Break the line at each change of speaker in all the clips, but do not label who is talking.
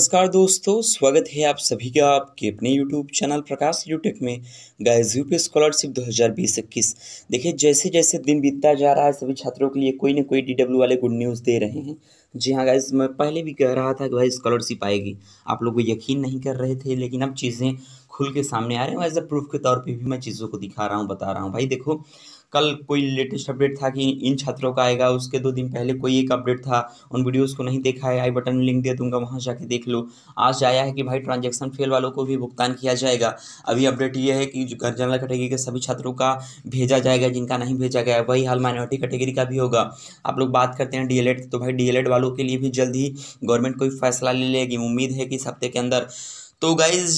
नमस्कार दोस्तों स्वागत है आप सभी का आपके अपने YouTube चैनल प्रकाश यूटेक में गाइस यूपी स्कॉलरशिप बीस इक्कीस देखिए जैसे जैसे दिन बीतता जा रहा है सभी छात्रों के लिए कोई ना कोई डीडब्ल्यू वाले गुड न्यूज़ दे रहे हैं जी हाँ गाइस मैं पहले भी कह रहा था कि भाई स्कॉलरशिप आएगी आप लोग यकीन नहीं कर रहे थे लेकिन अब चीज़ें खुल के सामने आ रहे हैं एज अ प्रूफ के तौर पे भी मैं चीज़ों को दिखा रहा हूँ बता रहा हूँ भाई देखो कल कोई लेटेस्ट अपडेट था कि इन छात्रों का आएगा उसके दो दिन पहले कोई एक अपडेट था उन वीडियोस को नहीं देखा है आई बटन में लिंक दे दूंगा वहाँ जाके देख लो आज आया है कि भाई ट्रांजैक्शन फेल वालों को भी भुगतान किया जाएगा अभी अपडेट ये है कि गर्जनल कैटेगरी के सभी छात्रों का भेजा जाएगा जिनका नहीं भेजा गया वही हाल माइनॉरिटी कैटेगरी का भी होगा आप लोग बात करते हैं डी e तो भाई डी e वालों के लिए भी जल्द ही गवर्नमेंट कोई फैसला ले लेगी उम्मीद है कि इस हफ्ते के अंदर तो गाइज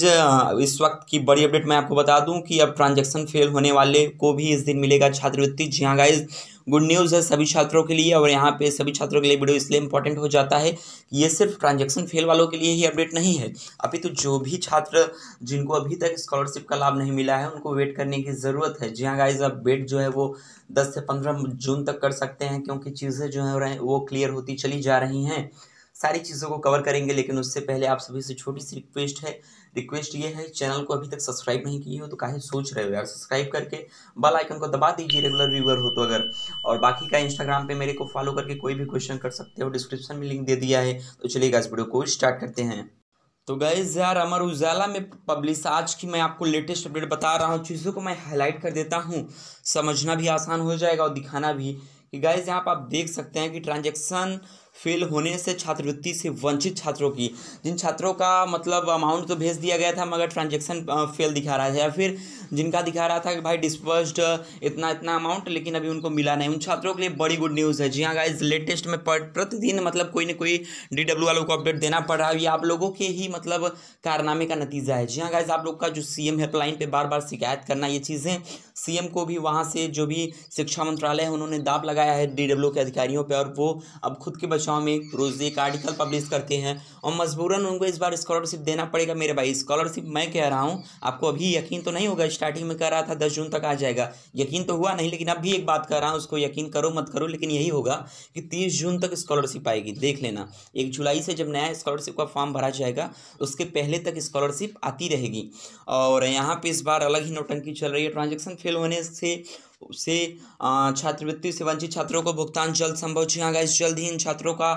इस वक्त की बड़ी अपडेट मैं आपको बता दूं कि अब ट्रांजैक्शन फेल होने वाले को भी इस दिन मिलेगा छात्रवृत्ति जी हाँ गाइज गुड न्यूज़ है सभी छात्रों के लिए और यहाँ पे सभी छात्रों के लिए वीडियो इसलिए इंपॉर्टेंट हो जाता है ये सिर्फ ट्रांजैक्शन फेल वालों के लिए ही अपडेट नहीं है अभी तो जो भी छात्र जिनको अभी तक स्कॉलरशिप का लाभ नहीं मिला है उनको वेट करने की ज़रूरत है जी हाँ गाइज अब वेट जो है वो दस से पंद्रह जून तक कर सकते हैं क्योंकि चीज़ें जो है वो क्लियर होती चली जा रही हैं सारी चीज़ों को कवर करेंगे लेकिन उससे पहले आप सभी से छोटी सी रिक्वेस्ट है रिक्वेस्ट ये है चैनल को अभी तक सब्सक्राइब नहीं किए हो तो काहे सोच रहे हो यार सब्सक्राइब करके बेल आइकन को दबा दीजिए रेगुलर व्यूवर हो तो अगर और बाकी का इंस्टाग्राम पे मेरे को फॉलो करके कोई भी क्वेश्चन कर सकते हो डिस्क्रिप्शन में लिंक दे दिया है तो चलिएगा इस वीडियो को स्टार्ट करते हैं तो गैज़ यार अमर उजाला में पब्लिश आज की मैं आपको लेटेस्ट अपडेट बता रहा हूँ चीज़ों को मैं हाईलाइट कर देता हूँ समझना भी आसान हो जाएगा और दिखाना भी कि गैज़ यहाँ पर आप देख सकते हैं कि ट्रांजेक्शन फेल होने से छात्रवृत्ति से वंचित छात्रों की जिन छात्रों का मतलब अमाउंट तो भेज दिया गया था मगर ट्रांजेक्शन फेल दिखा रहा है या फिर जिनका दिखा रहा था कि भाई डिस्बर्स्ड uh, इतना इतना अमाउंट लेकिन अभी उनको मिला नहीं उन छात्रों के लिए बड़ी गुड न्यूज़ है जी हाँ गाइज लेटेस्ट में प्रतिदिन मतलब कोई ना कोई डी वालों को अपडेट देना पड़ रहा है ये आप लोगों के ही मतलब कारनामे का नतीजा है जी हाँ गाइज आप लोग का जो सी एम हेल्पलाइन पर बार बार शिकायत करना ये चीज़ें सी को भी वहाँ से जो भी शिक्षा मंत्रालय है उन्होंने दाप लगाया है डी के अधिकारियों पर और वो अब खुद के बचाव में रोज़ एक आर्टिकल पब्लिश करते हैं और मजबूरन उनको इस बार स्कॉलरशिप देना पड़ेगा मेरे भाई स्कॉलरशिप मैं कह रहा हूँ आपको अभी यकीन तो नहीं होगा इस स्टार्टिंग में कह रहा था दस जून तक आ जाएगा यकीन तो हुआ नहीं लेकिन अब भी एक बात कह रहा हूँ उसको यकीन करो मत करो लेकिन यही होगा कि तीस जून तक स्कॉलरशिप आएगी देख लेना एक जुलाई से जब नया स्कॉलरशिप का फॉर्म भरा जाएगा उसके पहले तक स्कॉलरशिप आती रहेगी और यहाँ पर इस बार अलग ही नोटंकी चल रही है ट्रांजेक्शन फेल होने से से छात्रवृत्ति से वंचित छात्रों को भुगतान जल्द संभव जी हाँ गाइस जल्द ही इन छात्रों का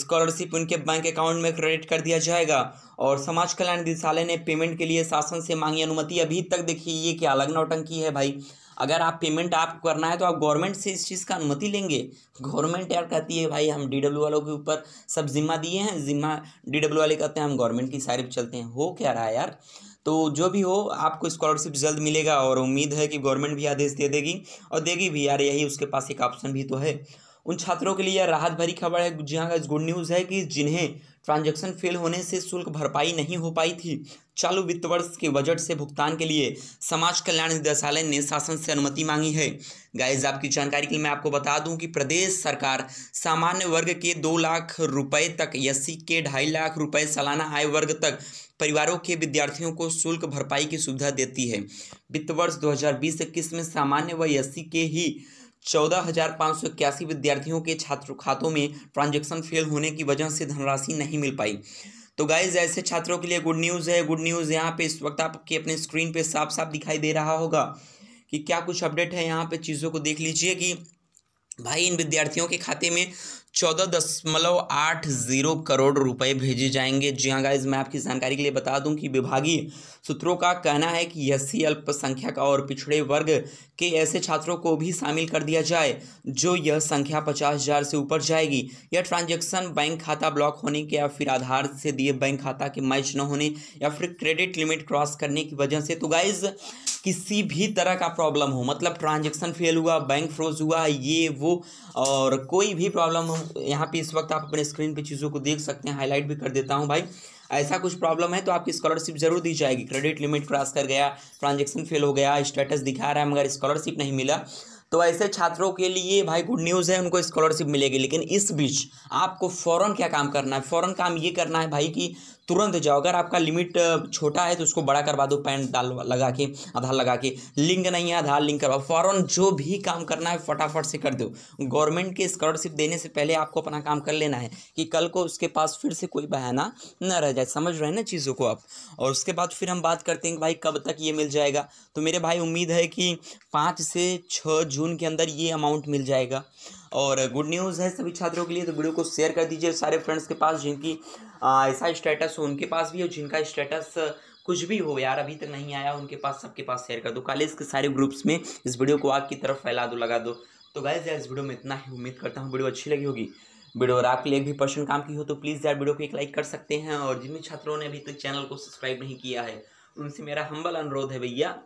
स्कॉलरशिप उनके बैंक अकाउंट में क्रेडिट कर दिया जाएगा और समाज कल्याण निदेशालय ने पेमेंट के लिए शासन से मांगी अनुमति अभी तक देखिए ये क्या अलग नौटंकी है भाई अगर आप पेमेंट आप करना है तो आप गवर्नमेंट से इस चीज़ का अनुमति लेंगे गवर्नमेंट यार कहती है भाई हम डी डब्ल्यू वालों के ऊपर सब जिम्मा दिए हैं जिम्मा डी डब्ल्यू वाले कहते हैं हम गवर्नमेंट की साइड पर चलते हैं हो क्या रहा है यार तो जो भी हो आपको स्कॉलरशिप जल्द मिलेगा और उम्मीद है कि गवर्नमेंट भी आदेश दे देगी और देगी भी यार यही उसके पास एक ऑप्शन भी तो है उन छात्रों के लिए यह राहत भरी खबर है जी हाँ गुड न्यूज़ है कि जिन्हें ट्रांजैक्शन फेल होने से शुल्क भरपाई नहीं हो पाई थी चालू वित्त वर्ष के बजट से भुगतान के लिए समाज कल्याण निदेशालय ने शासन से अनुमति मांगी है गाइज आपकी जानकारी के लिए मैं आपको बता दूं कि प्रदेश सरकार सामान्य वर्ग के दो लाख रुपए तक एस के ढाई लाख रुपए सालाना आय वर्ग तक परिवारों के विद्यार्थियों को शुल्क भरपाई की सुविधा देती है वित्त वर्ष दो हजार में सामान्य व एस के ही चौदह हजार पाँच सौ इक्यासी विद्यार्थियों के छात्र खातों में ट्रांजेक्शन फेल होने की वजह से धनराशि नहीं मिल पाई तो गाइज ऐसे छात्रों के लिए गुड न्यूज़ है गुड न्यूज़ यहाँ पे इस वक्त आपके अपने स्क्रीन पे साफ साफ दिखाई दे रहा होगा कि क्या कुछ अपडेट है यहाँ पे चीज़ों को देख लीजिए कि भाई इन विद्यार्थियों के खाते में चौदह दशमलव मतलब आठ जीरो करोड़ रुपए भेजे जाएंगे जी हाँ गाइज मैं आपकी जानकारी के लिए बता दूं कि विभागीय सूत्रों का कहना है कि एस सी अल्पसंख्यक और पिछड़े वर्ग के ऐसे छात्रों को भी शामिल कर दिया जाए जो यह संख्या पचास हजार से ऊपर जाएगी यह ट्रांजैक्शन बैंक खाता ब्लॉक होने के या फिर आधार से दिए बैंक खाता के मैच न होने या फिर क्रेडिट लिमिट क्रॉस करने की वजह से तो गाइज किसी भी तरह का प्रॉब्लम हो मतलब ट्रांजेक्शन फेल हुआ बैंक फ्रोज हुआ ये वो और कोई भी प्रॉब्लम हो यहाँ पे इस वक्त आप अपने स्क्रीन पे चीज़ों को देख सकते हैं हाईलाइट भी कर देता हूँ भाई ऐसा कुछ प्रॉब्लम है तो आपकी स्कॉलरशिप जरूर दी जाएगी क्रेडिट लिमिट क्रॉस कर गया ट्रांजेक्शन फेल हो गया स्टेटस दिखा रहा है मगर स्कॉलरशिप नहीं मिला तो ऐसे छात्रों के लिए भाई गुड न्यूज़ है उनको स्कॉलरशिप मिलेगी लेकिन इस बीच आपको फ़ौरन क्या काम करना है फ़ौरन काम ये करना है भाई कि तुरंत जाओ अगर आपका लिमिट छोटा है तो उसको बड़ा करवा दो पैन डाल लगा के आधार लगा के लिंक नहीं है आधार लिंक करवाओ फ़ौरन जो भी काम करना है फटाफट से कर दो गवर्नमेंट के स्कॉलरशिप देने से पहले आपको अपना काम कर लेना है कि कल को उसके पास फिर से कोई बहाना न रह जाए समझ रहे हैं ना चीज़ों को आप और उसके बाद फिर हम बात करते हैं कि भाई कब तक ये मिल जाएगा तो मेरे भाई उम्मीद है कि पाँच से छः जून के अंदर ये अमाउंट मिल जाएगा और गुड न्यूज़ है सभी छात्रों के लिए तो वीडियो को शेयर कर दीजिए सारे फ्रेंड्स के पास जिनकी ऐसा स्टेटस हो उनके पास भी और जिनका स्टेटस कुछ भी हो यार अभी तक नहीं आया उनके पास सबके पास शेयर कर दो कॉलेज के सारे ग्रुप्स में इस वीडियो को आग की तरफ फैला दो लगा दो तो गाइज यार इस वीडियो में इतना ही उम्मीद करता हूँ वीडियो अच्छी लगी होगी वीडियो और आपके लिए भी पर्सन काम की हो तो प्लीज़ यार वीडियो को एक लाइक कर सकते हैं और जिन छात्रों ने अभी तक चैनल को सब्सक्राइब नहीं किया है उनसे मेरा हम्बल अनुरोध है भैया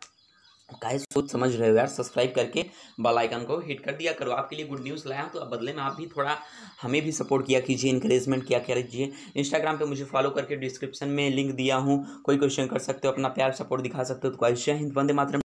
का सोच समझ रहे हो यार सब्सक्राइब करके बेल आइकन को हिट कर दिया करो आपके लिए गुड न्यूज़ लाया हूँ तो अब बदले में आप भी थोड़ा हमें भी सपोर्ट किया कीजिए इंकरेजमेंट किया कीजिए इंस्टाग्राम पे मुझे फॉलो करके डिस्क्रिप्शन में लिंक दिया हूँ कोई क्वेश्चन कर सकते हो अपना प्यार सपोर्ट दिखा सकते हो तो क्वेश्चन हिंद वंदे मातरम